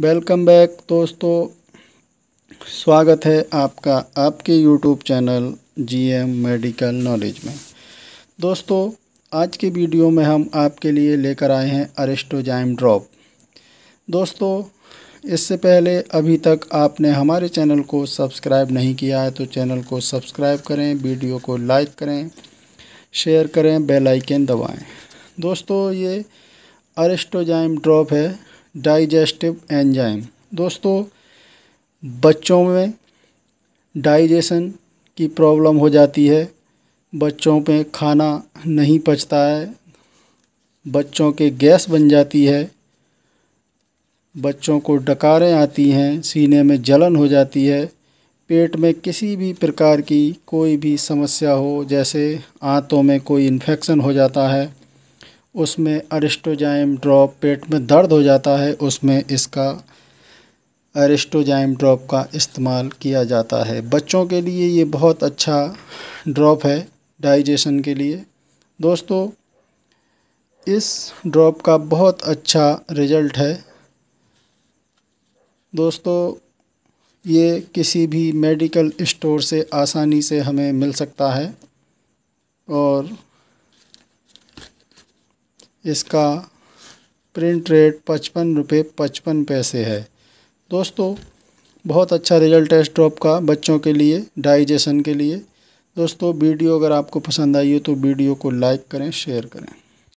welcome back दोस्तों स्वागत है आपका आपके YouTube channel GM medical knowledge में दोस्तों आज के वीडियो में हम आपके लिए लेकर आए हैं अरेस्टोजाइम ड्रॉप दोस्तों इससे पहले अभी तक आपने हमारे चैनल को सब्सक्राइब नहीं किया है तो चैनल को सब्सक्राइब करें वीडियो को लाइक करें शेयर करें बेलाइकन दबाएँ दोस्तों ये अरेस्टोजाइम ड्रॉप है डाइजेस्टिव एंजाइम दोस्तों बच्चों में डाइजेशन की प्रॉब्लम हो जाती है बच्चों पे खाना नहीं पचता है बच्चों के गैस बन जाती है बच्चों को डकारें आती हैं सीने में जलन हो जाती है पेट में किसी भी प्रकार की कोई भी समस्या हो जैसे आंतों में कोई इन्फेक्शन हो जाता है उसमें अरिस्टोजाइम ड्रॉप पेट में दर्द हो जाता है उसमें इसका अरिस्टोजाइम ड्रॉप का इस्तेमाल किया जाता है बच्चों के लिए ये बहुत अच्छा ड्रॉप है डाइजेशन के लिए दोस्तों इस ड्रॉप का बहुत अच्छा रिजल्ट है दोस्तों ये किसी भी मेडिकल स्टोर से आसानी से हमें मिल सकता है और इसका प्रिंट रेट पचपन रुपये पचपन पैसे है दोस्तों बहुत अच्छा रिजल्ट है ड्रॉप का बच्चों के लिए डाइजेशन के लिए दोस्तों वीडियो अगर आपको पसंद आई हो तो वीडियो को लाइक करें शेयर करें